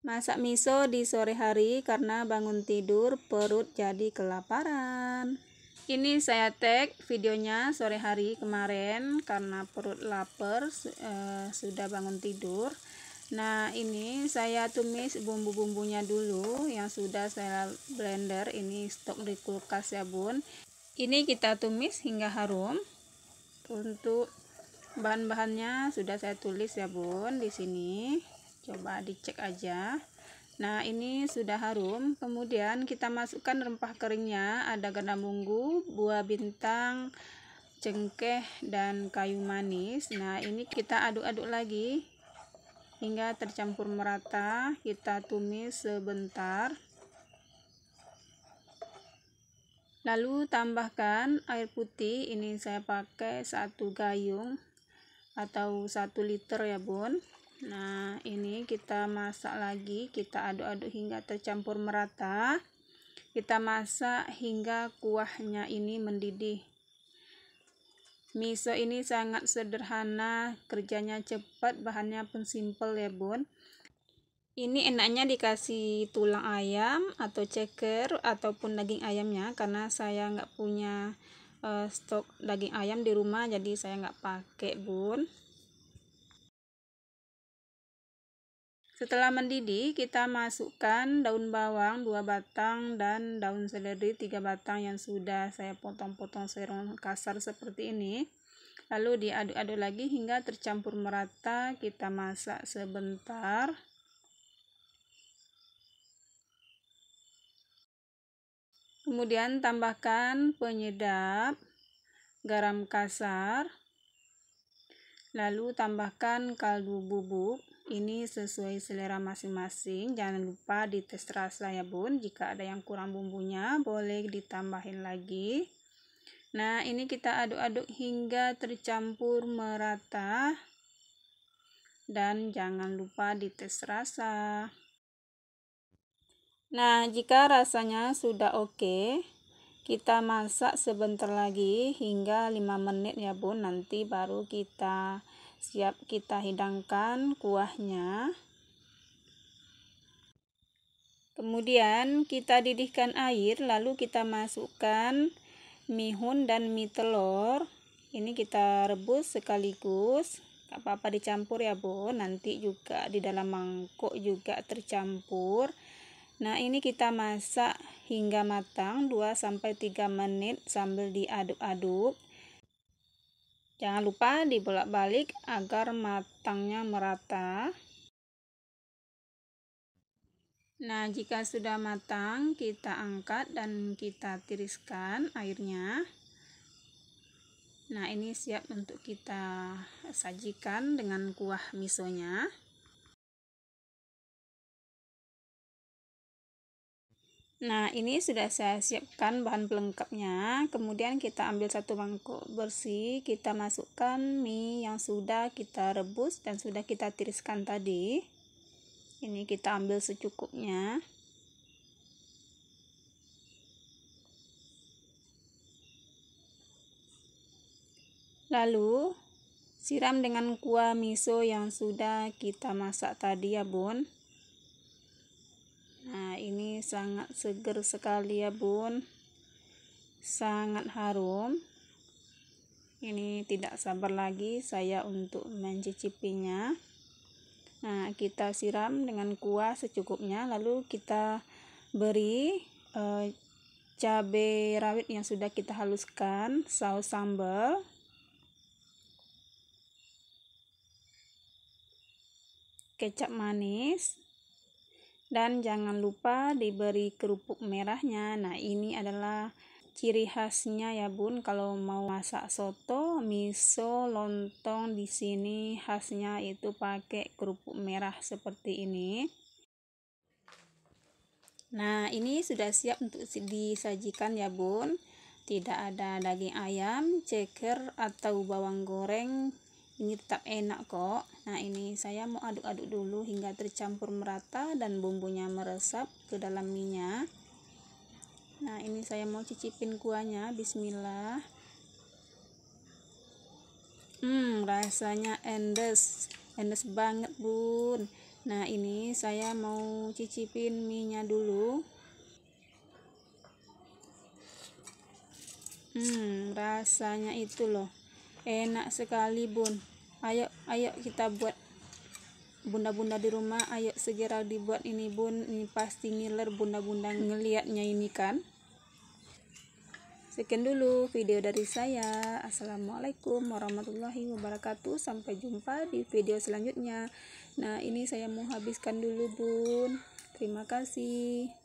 Masak miso di sore hari karena bangun tidur perut jadi kelaparan. Ini saya tag videonya sore hari kemarin karena perut lapar e, sudah bangun tidur. Nah, ini saya tumis bumbu-bumbunya dulu yang sudah saya blender. Ini stok di kulkas ya, Bun. Ini kita tumis hingga harum. Untuk bahan-bahannya sudah saya tulis ya, Bun, di sini coba dicek aja nah ini sudah harum kemudian kita masukkan rempah keringnya ada garam munggu buah bintang cengkeh dan kayu manis nah ini kita aduk-aduk lagi hingga tercampur merata kita tumis sebentar lalu tambahkan air putih ini saya pakai satu gayung atau satu liter ya bun Nah, ini kita masak lagi, kita aduk-aduk hingga tercampur merata. Kita masak hingga kuahnya ini mendidih. Miso ini sangat sederhana, kerjanya cepat, bahannya pun simple ya, Bun. Ini enaknya dikasih tulang ayam atau ceker ataupun daging ayamnya karena saya nggak punya uh, stok daging ayam di rumah jadi saya nggak pakai, Bun. Setelah mendidih, kita masukkan daun bawang 2 batang dan daun seledri 3 batang yang sudah saya potong-potong serong kasar seperti ini. Lalu diaduk-aduk lagi hingga tercampur merata, kita masak sebentar. Kemudian tambahkan penyedap, garam kasar, Lalu tambahkan kaldu bubuk, ini sesuai selera masing-masing. Jangan lupa dites rasa ya bun, jika ada yang kurang bumbunya boleh ditambahin lagi. Nah, ini kita aduk-aduk hingga tercampur merata. Dan jangan lupa dites rasa. Nah, jika rasanya sudah oke, okay, kita masak sebentar lagi hingga 5 menit ya bun nanti baru kita siap kita hidangkan kuahnya kemudian kita didihkan air lalu kita masukkan mie hun dan mie telur ini kita rebus sekaligus apa-apa dicampur ya bun nanti juga di dalam mangkuk juga tercampur nah ini kita masak hingga matang 2 3 menit sambil diaduk-aduk. Jangan lupa dibolak-balik agar matangnya merata. Nah, jika sudah matang, kita angkat dan kita tiriskan airnya. Nah, ini siap untuk kita sajikan dengan kuah misonya. Nah, ini sudah saya siapkan bahan pelengkapnya. Kemudian kita ambil satu mangkuk bersih, kita masukkan mie yang sudah kita rebus dan sudah kita tiriskan tadi. Ini kita ambil secukupnya. Lalu siram dengan kuah miso yang sudah kita masak tadi ya, Bun. Nah, ini sangat seger sekali ya, Bun. Sangat harum. Ini tidak sabar lagi saya untuk mencicipinya. Nah, kita siram dengan kuah secukupnya, lalu kita beri eh, cabai rawit yang sudah kita haluskan, saus sambal, kecap manis, dan jangan lupa diberi kerupuk merahnya nah ini adalah ciri khasnya ya bun kalau mau masak soto miso lontong di sini khasnya itu pakai kerupuk merah seperti ini nah ini sudah siap untuk disajikan ya bun tidak ada daging ayam ceker atau bawang goreng ini tetap enak kok nah ini saya mau aduk-aduk dulu hingga tercampur merata dan bumbunya meresap ke dalam minyak nah ini saya mau cicipin kuahnya bismillah hmm rasanya endes endes banget bun nah ini saya mau cicipin minyak dulu hmm rasanya itu loh enak sekali bun ayo ayo kita buat bunda-bunda di rumah ayo segera dibuat ini bun ini pasti ngiler bunda-bunda ngeliatnya ini kan sekian dulu video dari saya assalamualaikum warahmatullahi wabarakatuh sampai jumpa di video selanjutnya nah ini saya mau habiskan dulu bun terima kasih